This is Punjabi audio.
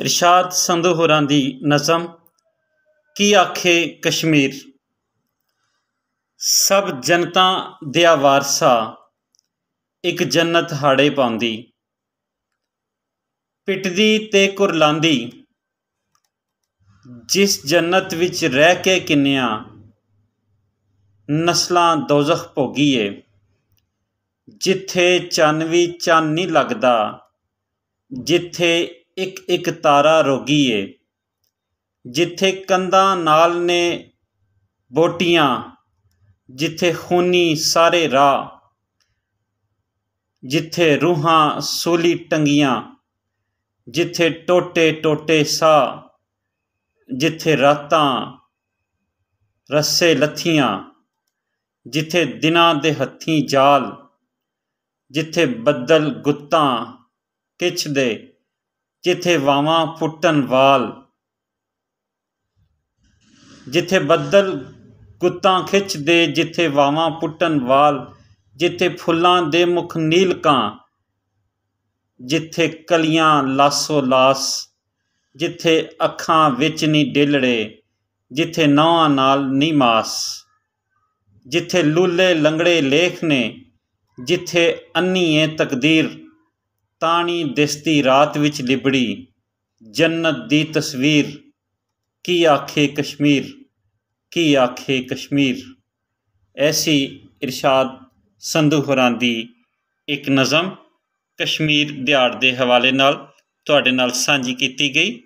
ਇਰਸ਼ਾਦ ਸੰਧੂ ਹੋਰਾਂ ਦੀ ਨਜ਼ਮ ਕੀ ਆਖੇ ਕਸ਼ਮੀਰ ਸਭ ਜਨਤਾ ਦਿਆ ਵਾਰਸਾ ਇੱਕ ਜੰਨਤ ਹਾੜੇ ਪਾਉਂਦੀ ਪਿੱਟਦੀ ਤੇ ਕੁਰਲਾਂਦੀ ਜਿਸ ਜੰਨਤ ਵਿੱਚ ਰਹਿ ਕੇ ਕਿੰਨਿਆਂ ਨਸਲਾਂ ਦੋਜ਼ਖ ਭੋਗੀਏ ਜਿੱਥੇ ਚੰਨ ਵੀ ਚੰਨ ਨਹੀਂ ਲੱਗਦਾ ਜਿੱਥੇ ਇੱਕ ਇੱਕ ਤਾਰਾ ਰੋਗੀ ਏ ਜਿੱਥੇ ਕੰਦਾ ਨਾਲ ਨੇ ਬੋਟੀਆਂ ਜਿੱਥੇ ਖੂਨੀ ਸਾਰੇ ਰਾਹ ਜਿੱਥੇ ਰੂਹਾਂ ਸੂਲੀ ਟੰਗੀਆਂ ਜਿੱਥੇ ਟੋਟੇ ਟੋਟੇ ਸਾ ਜਿੱਥੇ ਰਾਤਾਂ ਰੱਸੇ ਲੱਥੀਆਂ ਜਿੱਥੇ ਦਿਨਾਂ ਦੇ ਹੱਥੀਂ ਜਾਲ ਜਿੱਥੇ ਬੱਦਲ ਗੁੱਤਾਂ ਕਿਛ ਦੇ ਜਿੱਥੇ ਵਾਵਾਂ ਫੁੱਟਣ ਵਾਲ ਜਿੱਥੇ ਬੱਦਲ ਖਿੱਚ ਖਿੱਚਦੇ ਜਿੱਥੇ ਵਾਵਾਂ ਫੁੱਟਣ ਵਾਲ ਜਿੱਥੇ ਫੁੱਲਾਂ ਦੇ ਮੁਖ ਨੀਲਕਾਂ ਜਿੱਥੇ ਕਲੀਆਂ ਲਾਸੋ ਲਾਸ ਜਿੱਥੇ ਅੱਖਾਂ ਵਿੱਚ ਨਹੀਂ ਡੇਲੜੇ ਜਿੱਥੇ ਨਾ ਨਾਲ ਨਹੀਂ ਮਾਸ ਜਿੱਥੇ ਲੂਲੇ ਲੰਗੜੇ ਲੇਖ ਨੇ ਜਿੱਥੇ ਅੰਨੀਏ ਤਕਦੀਰ ਤਾਣੀ ਦਿਸਤੀ ਰਾਤ ਵਿੱਚ ਲਿਬੜੀ ਜੰਨਤ ਦੀ ਤਸਵੀਰ ਕੀ ਆਖੇ ਕਸ਼ਮੀਰ ਕੀ ਆਖੇ ਕਸ਼ਮੀਰ ਐਸੀ ਇਰਸ਼ਾਦ ਸੰਧੂ ਹੋਰਾਂ ਦੀ ਇੱਕ ਨਜ਼ਮ ਕਸ਼ਮੀਰ ਦਿਹਾੜ ਦੇ ਹਵਾਲੇ ਨਾਲ ਤੁਹਾਡੇ ਨਾਲ ਸਾਂਝੀ ਕੀਤੀ ਗਈ